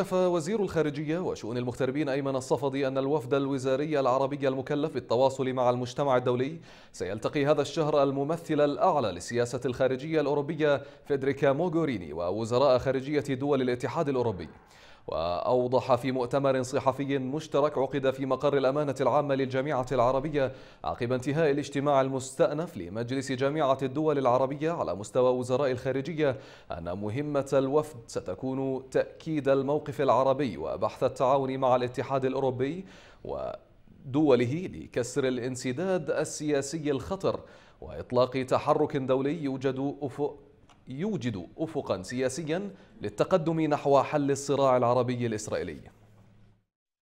كشف وزير الخارجية وشؤون المغتربين أيمن الصفدي أن الوفد الوزاري العربي المكلف بالتواصل مع المجتمع الدولي سيلتقي هذا الشهر الممثل الأعلى للسياسة الخارجية الأوروبية فيدريكا موغوريني ووزراء خارجية دول الاتحاد الأوروبي وأوضح في مؤتمر صحفي مشترك عقد في مقر الأمانة العامة للجامعة العربية عقب انتهاء الاجتماع المستأنف لمجلس جامعة الدول العربية على مستوى وزراء الخارجية أن مهمة الوفد ستكون تأكيد الموقف الموقف العربي وبحث التعاون مع الاتحاد الأوروبي ودوله لكسر الانسداد السياسي الخطر وإطلاق تحرك دولي يوجد أفق يوجد أفقا سياسيا للتقدم نحو حل الصراع العربي الإسرائيلي